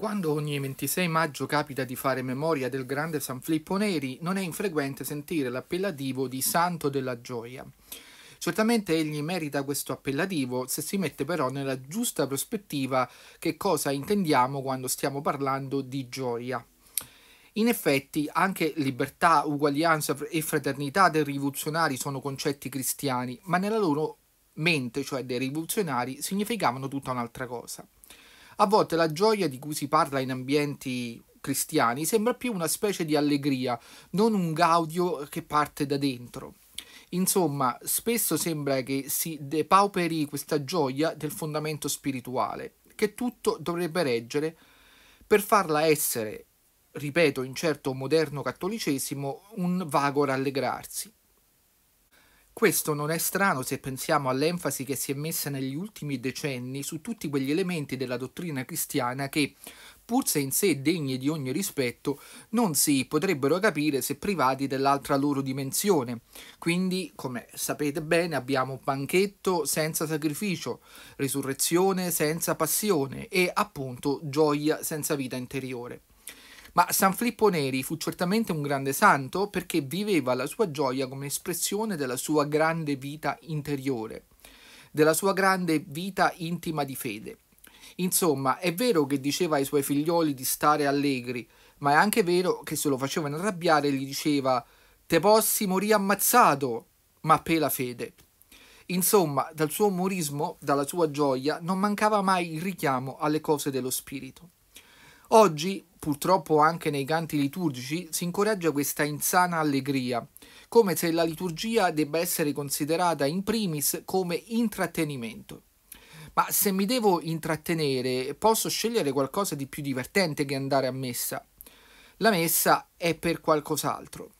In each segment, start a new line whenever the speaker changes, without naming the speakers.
Quando ogni 26 maggio capita di fare memoria del grande San Filippo Neri, non è infrequente sentire l'appellativo di Santo della Gioia. Certamente egli merita questo appellativo se si mette però nella giusta prospettiva che cosa intendiamo quando stiamo parlando di gioia. In effetti anche libertà, uguaglianza e fraternità dei rivoluzionari sono concetti cristiani, ma nella loro mente, cioè dei rivoluzionari, significavano tutta un'altra cosa. A volte la gioia di cui si parla in ambienti cristiani sembra più una specie di allegria, non un gaudio che parte da dentro. Insomma, spesso sembra che si depauperi questa gioia del fondamento spirituale, che tutto dovrebbe reggere per farla essere, ripeto, in certo moderno cattolicesimo, un vago rallegrarsi. Questo non è strano se pensiamo all'enfasi che si è messa negli ultimi decenni su tutti quegli elementi della dottrina cristiana che, pur se in sé degni di ogni rispetto, non si potrebbero capire se privati dell'altra loro dimensione. Quindi, come sapete bene, abbiamo banchetto senza sacrificio, risurrezione senza passione e appunto gioia senza vita interiore. Ma San Filippo Neri fu certamente un grande santo perché viveva la sua gioia come espressione della sua grande vita interiore, della sua grande vita intima di fede. Insomma, è vero che diceva ai suoi figlioli di stare allegri, ma è anche vero che se lo facevano arrabbiare gli diceva «Te possi morire ammazzato, ma per la fede». Insomma, dal suo umorismo, dalla sua gioia, non mancava mai il richiamo alle cose dello spirito. Oggi purtroppo anche nei canti liturgici, si incoraggia questa insana allegria, come se la liturgia debba essere considerata in primis come intrattenimento. Ma se mi devo intrattenere, posso scegliere qualcosa di più divertente che andare a messa. La messa è per qualcos'altro.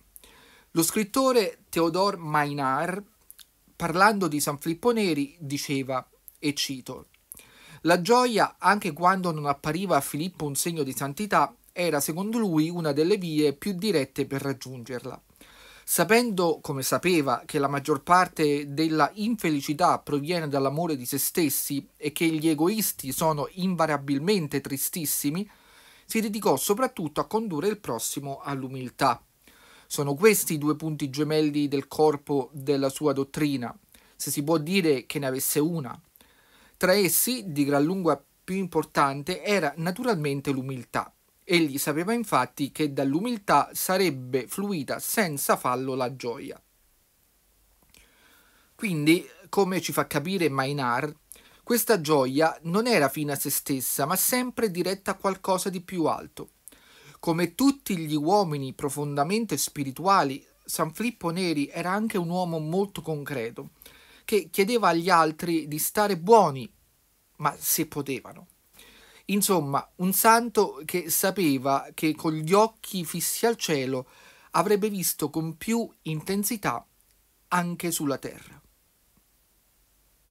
Lo scrittore Théodore Maynard, parlando di San Filippo Neri, diceva, e cito, la gioia, anche quando non appariva a Filippo un segno di santità, era secondo lui una delle vie più dirette per raggiungerla. Sapendo, come sapeva, che la maggior parte della infelicità proviene dall'amore di se stessi e che gli egoisti sono invariabilmente tristissimi, si dedicò soprattutto a condurre il prossimo all'umiltà. Sono questi i due punti gemelli del corpo della sua dottrina, se si può dire che ne avesse una, tra essi, di gran lunga più importante, era naturalmente l'umiltà. Egli sapeva infatti che dall'umiltà sarebbe fluita senza fallo la gioia. Quindi, come ci fa capire Maynard, questa gioia non era fine a se stessa, ma sempre diretta a qualcosa di più alto. Come tutti gli uomini profondamente spirituali, San Filippo Neri era anche un uomo molto concreto che chiedeva agli altri di stare buoni, ma se potevano. Insomma, un santo che sapeva che con gli occhi fissi al cielo avrebbe visto con più intensità anche sulla terra.